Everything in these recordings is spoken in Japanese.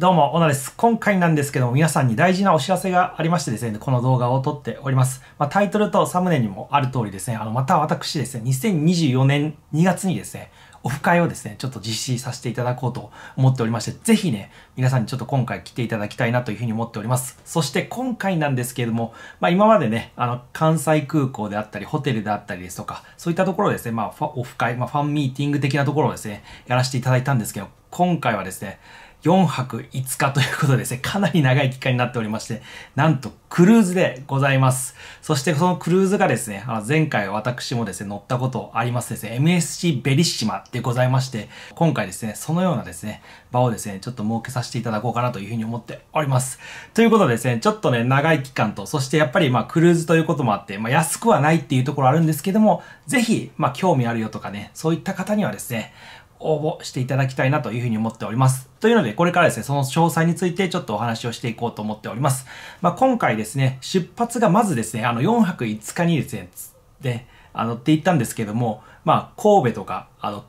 どうも、オナです。今回なんですけども、皆さんに大事なお知らせがありましてですね、この動画を撮っております。まあ、タイトルとサムネにもある通りですね、あの、また私ですね、2024年2月にですね、オフ会をですね、ちょっと実施させていただこうと思っておりまして、ぜひね、皆さんにちょっと今回来ていただきたいなというふうに思っております。そして今回なんですけれども、まあ今までね、あの、関西空港であったり、ホテルであったりですとか、そういったところですね、まあオフ会、まあファンミーティング的なところをですね、やらせていただいたんですけど、今回はですね、4泊5日ということでですね、かなり長い期間になっておりまして、なんとクルーズでございます。そしてそのクルーズがですね、あの前回私もですね、乗ったことありますですね、MSC ベリッシマでございまして、今回ですね、そのようなですね、場をですね、ちょっと設けさせていただこうかなというふうに思っております。ということでですね、ちょっとね、長い期間と、そしてやっぱりまあクルーズということもあって、まあ安くはないっていうところあるんですけども、ぜひ、まあ興味あるよとかね、そういった方にはですね、応募していただきたいなというふうに思っております。というので、これからですね、その詳細についてちょっとお話をしていこうと思っております。まあ、今回ですね、出発がまずですね、あの、4泊5日にですね、で、あの、って言ったんですけども、まあ、神戸とか、あの、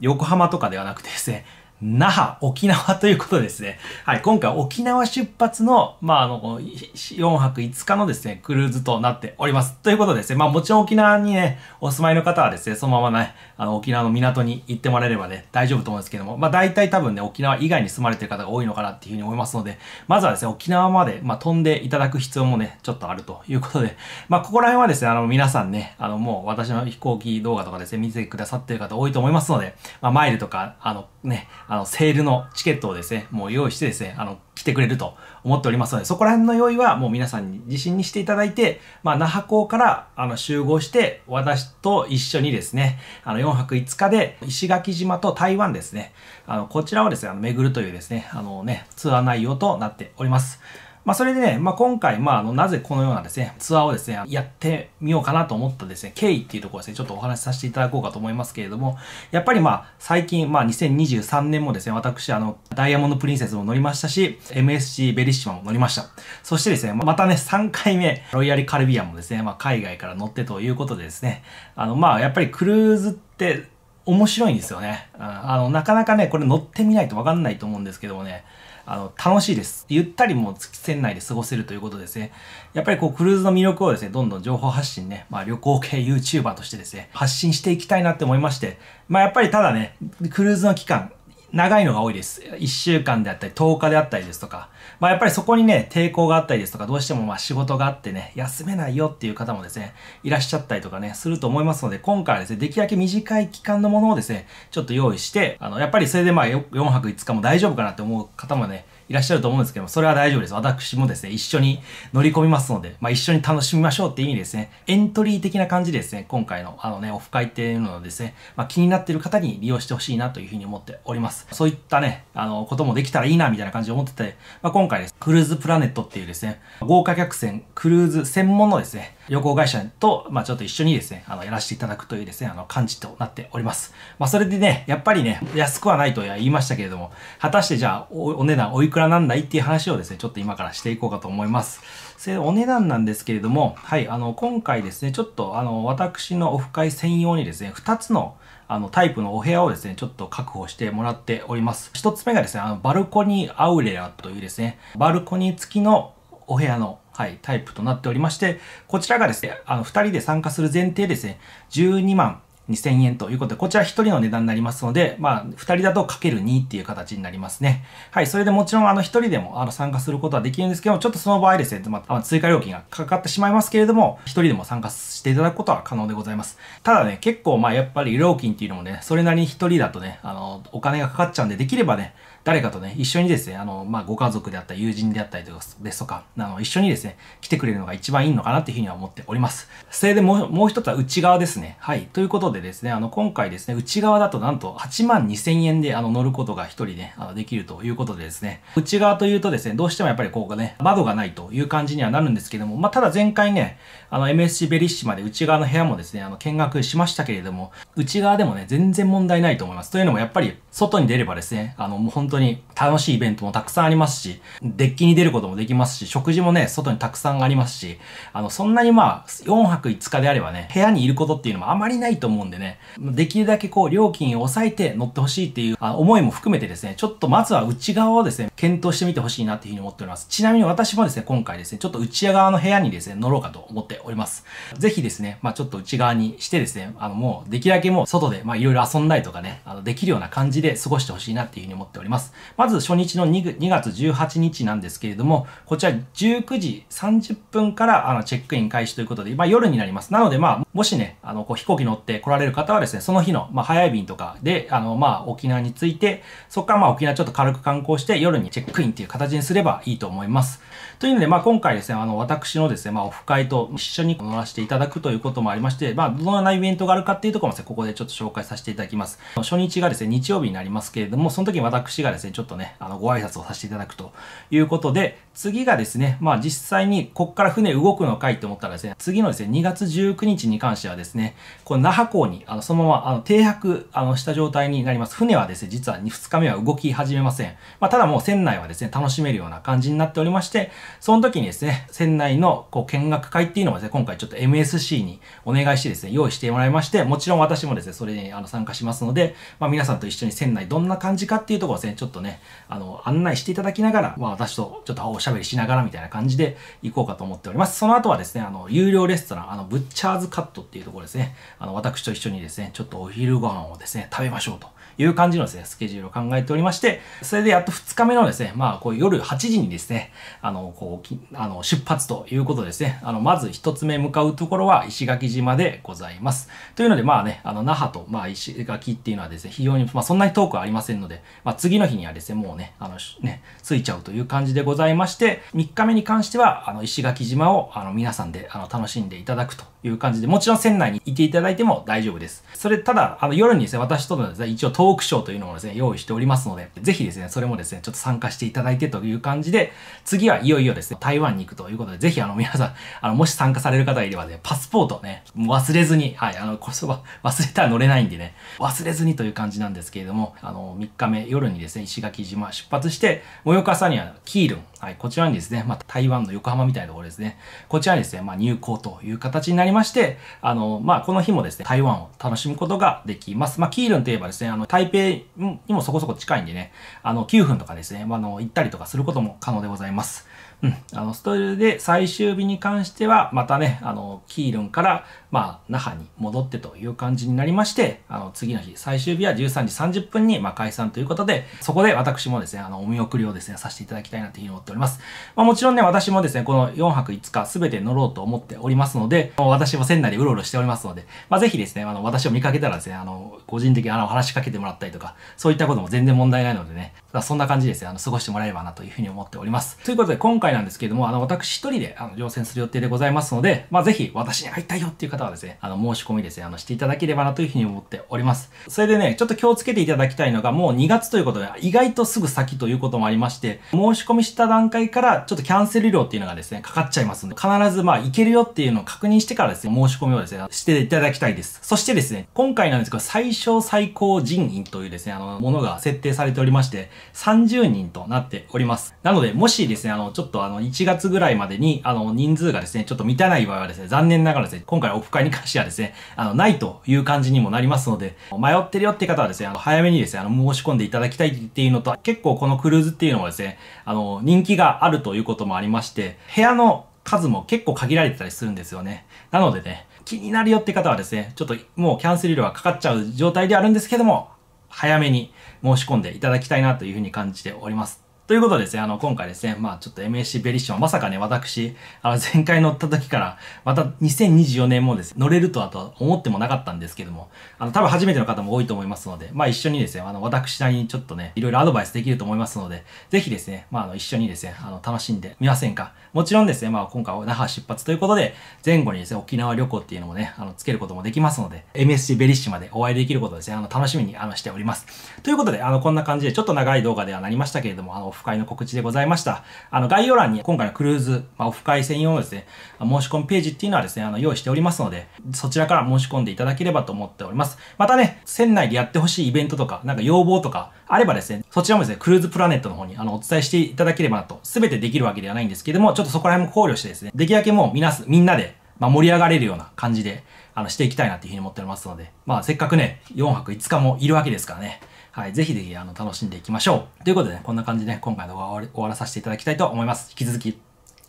横浜とかではなくてですね、那覇、沖縄ということですね。はい、今回沖縄出発の、まあ、あの、4泊5日のですね、クルーズとなっております。ということですね、まあもちろん沖縄にね、お住まいの方はですね、そのままね、あの、沖縄の港に行ってもらえればね、大丈夫と思うんですけども、まあ大体多分ね、沖縄以外に住まれてる方が多いのかなっていうふうに思いますので、まずはですね、沖縄まで、まあ、飛んでいただく必要もね、ちょっとあるということで、まあここら辺はですね、あの、皆さんね、あの、もう私の飛行機動画とかですね、見てくださってる方多いと思いますので、まあマイルとか、あのね、あの、セールのチケットをですね、もう用意してですね、あの、来てくれると思っておりますので、そこら辺の用意はもう皆さんに自信にしていただいて、まあ、那覇港から、あの、集合して、私と一緒にですね、あの、4泊5日で、石垣島と台湾ですね、あの、こちらをですね、あの巡るというですね、あのね、ツアー内容となっております。まあ、それでね、まあ、今回、まあ、あの、なぜこのようなですね、ツアーをですね、やってみようかなと思ったですね、経緯っていうところですね、ちょっとお話しさせていただこうかと思いますけれども、やっぱりまあ、最近、まあ、2023年もですね、私、あの、ダイヤモンドプリンセスも乗りましたし、MSC ベリッシマも乗りました。そしてですね、またね、3回目、ロイヤルカルビアンもですね、まあ、海外から乗ってということでですね、あの、まあ、やっぱりクルーズって、面白いんですよね。あの、なかなかね、これ乗ってみないとわかんないと思うんですけどもね、あの、楽しいです。ゆったりもう船内で過ごせるということですね。やっぱりこう、クルーズの魅力をですね、どんどん情報発信ね、まあ旅行系 YouTuber としてですね、発信していきたいなって思いまして、まあやっぱりただね、クルーズの期間、長いのが多いです。1週間であったり、10日であったりですとか、まあやっぱりそこにね、抵抗があったりですとか、どうしてもまあ仕事があってね、休めないよっていう方もですね、いらっしゃったりとかね、すると思いますので、今回はですね、できるだけ短い期間のものをですね、ちょっと用意して、あの、やっぱりそれでまあ4泊5日も大丈夫かなって思う方もね、いらっしゃると思うんですけども、それは大丈夫です。私もですね、一緒に乗り込みますので、まあ、一緒に楽しみましょうって意味ですね、エントリー的な感じでですね、今回のあのね、オフ会っていうのをですね、まあ、気になってる方に利用してほしいなというふうに思っております。そういったね、あの、こともできたらいいなみたいな感じで思ってて、まあ、今回です、クルーズプラネットっていうですね、豪華客船、クルーズ専門のですね、旅行会社と、まあ、ちょっと一緒にですね、あの、やらせていただくというですね、あの、感じとなっております。まあ、それでね、やっぱりね、安くはないとは言いましたけれども、果たしてじゃあお、お値段おいくらなんだいっていう話をですね、ちょっと今からしていこうかと思います。れお値段なんですけれども、はい、あの、今回ですね、ちょっと、あの、私のオフ会専用にですね、2つの、あの、タイプのお部屋をですね、ちょっと確保してもらっております。1つ目がですね、あの、バルコニーアウレアというですね、バルコニー付きのお部屋のはい、タイプとなっておりまして、こちらがですね、あの、2人で参加する前提ですね、12万2000円ということで、こちら1人の値段になりますので、まあ、2人だとかける2っていう形になりますね。はい、それでもちろん、あの、1人でも、あの、参加することはできるんですけども、ちょっとその場合ですね、まあ、追加料金がかかってしまいますけれども、1人でも参加していただくことは可能でございます。ただね、結構、まあ、やっぱり料金っていうのもね、それなりに1人だとね、あの、お金がかかっちゃうんで、できればね、誰かとね、一緒にですね、あの、まあ、ご家族であった友人であったりですとか、あの、一緒にですね、来てくれるのが一番いいのかなっていうふうには思っております。それでもう、もう一つは内側ですね。はい。ということでですね、あの、今回ですね、内側だとなんと8万2000円で、あの、乗ることが一人ね、あのできるということでですね、内側というとですね、どうしてもやっぱりこうね、窓がないという感じにはなるんですけども、まあ、ただ前回ね、あの、MSC ベリッシまで内側の部屋もですね、あの、見学しましたけれども、内側でもね、全然問題ないと思います。というのもやっぱり、外に出ればですね、あの、もう本当に楽しいイベントもたくさんありますし、デッキに出ることもできますし、食事もね、外にたくさんありますし、あの、そんなにまあ、4泊5日であればね、部屋にいることっていうのもあまりないと思うんでね、できるだけこう、料金を抑えて乗ってほしいっていう思いも含めてですね、ちょっとまずは内側をですね、検討してみてほしいなっていうふうに思っております。ちなみに私もですね、今回ですね、ちょっと内側の部屋にですね、乗ろうかと思っております。ぜひですね、まあちょっと内側にしてですね、あの、もう、できるだけもう外で、まあいろいろ遊んだりとかね、あの、できるような感じでで過ごしてほしいなっていうふうに思っております。まず初日の 2, 2月18日なんですけれども、こちら19時30分からあのチェックイン開始ということで、まあ、夜になります。なのでまあ、もしね、あの、こう飛行機乗って来られる方はですね、その日の、まあ、早い便とかで、あの、まあ、沖縄に着いて、そこからまあ、沖縄ちょっと軽く観光して、夜にチェックインっていう形にすればいいと思います。というので、まあ、今回ですね、あの、私のですね、まあ、オフ会と一緒に乗らせていただくということもありまして、まあ、どのようなイベントがあるかっていうところもですね、ここでちょっと紹介させていただきます。初日がですね、日曜日なりますけれども、その時に私がですね、ちょっとね、あの、ご挨拶をさせていただくということで、次がですね、まあ実際にこっから船動くのかいって思ったらですね、次のですね、2月19日に関してはですね、この那覇港に、あの、そのまま、あの、停泊、あの、した状態になります。船はですね、実は 2, 2日目は動き始めません。まあただもう船内はですね、楽しめるような感じになっておりまして、その時にですね、船内のこう見学会っていうのをですね、今回ちょっと MSC にお願いしてですね、用意してもらいまして、もちろん私もですね、それにあの参加しますので、まあ皆さんと一緒に船内どんな感じかっていうところをですね、ちょっとね、あの、案内していただきながら、まあ私とちょっとおしゃべりしながらみたいな感じで行こうかと思っております。その後はですね、あの、有料レストラン、あの、ブッチャーズカットっていうところですね、あの、私と一緒にですね、ちょっとお昼ご飯をですね、食べましょうという感じのですね、スケジュールを考えておりまして、それでやっと2日目のですね、まあ、こう夜8時にですね、あの、こう、あの出発ということですね、あの、まず1つ目向かうところは石垣島でございます。というので、まあね、あの、那覇と、まあ、石垣っていうのはですね、非常に、まあ、そんなに遠くはありませんので、まあ、次の日にはですね、もうね、あの、ね、着いちゃうという感じでございまして、3日目に関しては、あの、石垣島を、あの、皆さんで、あの、楽しんでいただくという感じで、もちろん船内にいていただいても大丈夫です。それ、ただ、あの、夜にですね、私とのですね、一応トークショーというのをですね、用意しておりますので、ぜひですね、それもですね、ちょっと参加していただいてという感じで、次はいよいよですね、台湾に行くということで、ぜひあの皆さん、あの、もし参加される方いればね、パスポートね、もう忘れずに、はい、あの、こそば、忘れたら乗れないんでね、忘れずにという感じなんですけれども、あの、3日目夜にですね、石垣島出発して、もよかさにはキールン、はい、こちらにですね、まあ、台湾の横浜みたいなところですね、こちらにですね、まあ、入港という形になりまして、あの、まあ、この日もですね、台湾を楽しむことができます。まあ、キールンといえばですね、あの、台北にもそこそこ近いんでね、あの、9分とかですね、まあ、あの、行ったりとかすることも可能でございます。うん、あの、ストールで最終日に関しては、またね、あの、キールンから、まあ、那覇に戻ってという感じになりまして、あの、次の日、最終日は13時30分に、まあ、解散ということで、そこで私もですね、あの、お見送りをですね、させていただきたいなというふうに思っております。まあ、もちろんね、私もですね、この4泊5日すべて乗ろうと思っておりますので、もう私も船内でうろうろしておりますので、まあ、ぜひですね、あの、私を見かけたらですね、あの、個人的にあの、話しかけてもらったりとか、そういったことも全然問題ないのでね、そんな感じですね、あの、過ごしてもらえればなというふうに思っております。ということで、今回回なんですけれども、あの、私一人で、あの、乗船する予定でございますので、まあ、ぜひ、私に会いたいよっていう方はですね、あの、申し込みですね、あの、していただければなというふうに思っております。それでね、ちょっと気をつけていただきたいのが、もう2月ということで、意外とすぐ先ということもありまして、申し込みした段階から、ちょっとキャンセル料っていうのがですね、かかっちゃいますので、必ず、まあ、いけるよっていうのを確認してからですね、申し込みをですね、していただきたいです。そしてですね、今回なんですけど、最小最高人員というですね、あの、ものが設定されておりまして、30人となっております。なので、もしですね、あの、ちょっととあの、1月ぐらいまでに、あの、人数がですね、ちょっと満たない場合はですね、残念ながらですね、今回オフ会に関してはですね、あの、ないという感じにもなりますので、迷ってるよって方はですね、あの、早めにですね、あの、申し込んでいただきたいっていうのと、結構このクルーズっていうのはですね、あの、人気があるということもありまして、部屋の数も結構限られてたりするんですよね。なのでね、気になるよって方はですね、ちょっともうキャンセル料はかかっちゃう状態であるんですけども、早めに申し込んでいただきたいなというふうに感じております。ということでですね、あの、今回ですね、まあちょっと MSC ベリッシュン、まさかね、私、あの、前回乗った時から、また2024年もですね、乗れるとはと思ってもなかったんですけども、あの、多分初めての方も多いと思いますので、まあ一緒にですね、あの、私なりにちょっとね、いろいろアドバイスできると思いますので、ぜひですね、まああの、一緒にですね、あの、楽しんでみませんか。もちろんですね、まあ今回は那覇出発ということで、前後にですね、沖縄旅行っていうのもね、あの、つけることもできますので、MSC ベリッシュまでお会いできることをですね、あの、楽しみに、あの、しております。ということで、あの、こんな感じで、ちょっと長い動画ではなりましたけれども、あの、フ会の告知でございました。あの、概要欄に今回のクルーズ、まあ、オフ会専用のですね、申し込みページっていうのはですね、あの、用意しておりますので、そちらから申し込んでいただければと思っております。またね、船内でやってほしいイベントとか、なんか要望とかあればですね、そちらもですね、クルーズプラネットの方に、あの、お伝えしていただければなと、すべてできるわけではないんですけども、ちょっとそこら辺も考慮してですね、できるだけもうみなす、みんなで、まあ、盛り上がれるような感じで、あの、していきたいなっていうふうに思っておりますので、まあ、せっかくね、4泊5日もいるわけですからね、はい、ぜひぜひあの楽しんでいきましょう。ということでね、こんな感じで、ね、今回の動画を終わらさせていただきたいと思います。引き続きよ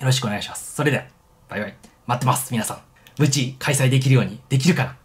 ろしくお願いします。それでは、バイバイ。待ってます、皆さん。無事開催できるようにできるかな